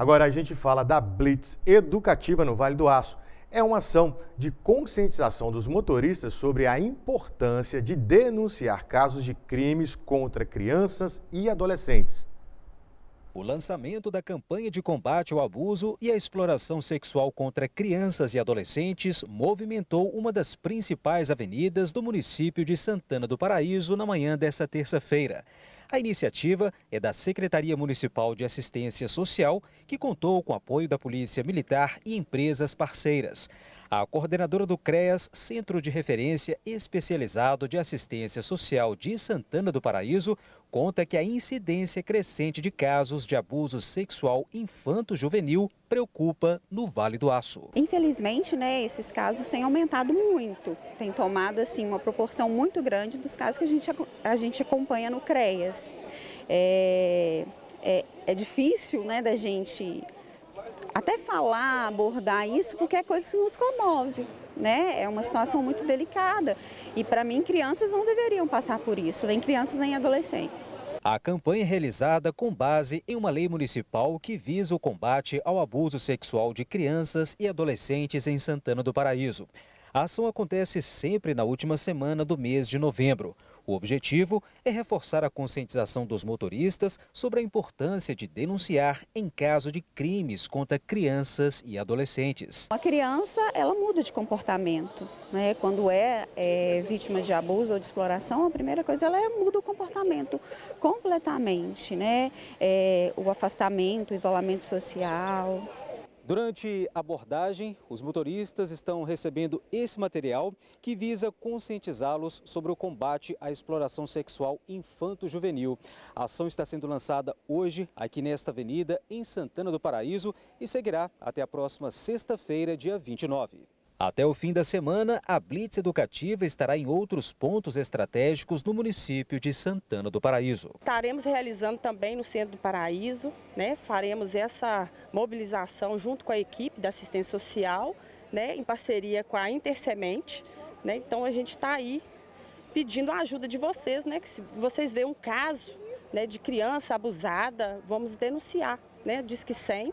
Agora a gente fala da Blitz Educativa no Vale do Aço. É uma ação de conscientização dos motoristas sobre a importância de denunciar casos de crimes contra crianças e adolescentes. O lançamento da campanha de combate ao abuso e à exploração sexual contra crianças e adolescentes movimentou uma das principais avenidas do município de Santana do Paraíso na manhã desta terça-feira. A iniciativa é da Secretaria Municipal de Assistência Social, que contou com apoio da Polícia Militar e empresas parceiras. A coordenadora do CREAS, Centro de Referência Especializado de Assistência Social de Santana do Paraíso, conta que a incidência crescente de casos de abuso sexual infanto-juvenil preocupa no Vale do Aço. Infelizmente, né, esses casos têm aumentado muito, têm tomado assim uma proporção muito grande dos casos que a gente, a gente acompanha no CREAS. É, é, é difícil né, da gente falar, abordar isso, porque é coisa que nos comove. Né? É uma situação muito delicada e para mim crianças não deveriam passar por isso, nem crianças nem adolescentes. A campanha é realizada com base em uma lei municipal que visa o combate ao abuso sexual de crianças e adolescentes em Santana do Paraíso. A ação acontece sempre na última semana do mês de novembro. O objetivo é reforçar a conscientização dos motoristas sobre a importância de denunciar em caso de crimes contra crianças e adolescentes. A criança ela muda de comportamento, né? Quando é, é vítima de abuso ou de exploração, a primeira coisa ela é, muda o comportamento completamente, né? É, o afastamento, o isolamento social. Durante a abordagem, os motoristas estão recebendo esse material que visa conscientizá-los sobre o combate à exploração sexual infanto-juvenil. A ação está sendo lançada hoje aqui nesta avenida em Santana do Paraíso e seguirá até a próxima sexta-feira, dia 29. Até o fim da semana, a Blitz Educativa estará em outros pontos estratégicos no município de Santana do Paraíso. Estaremos realizando também no centro do Paraíso, né? faremos essa mobilização junto com a equipe da assistência social, né? em parceria com a Intersemente. Né? Então a gente está aí pedindo a ajuda de vocês, né? que se vocês verem um caso né, de criança abusada, vamos denunciar, né? diz que 100.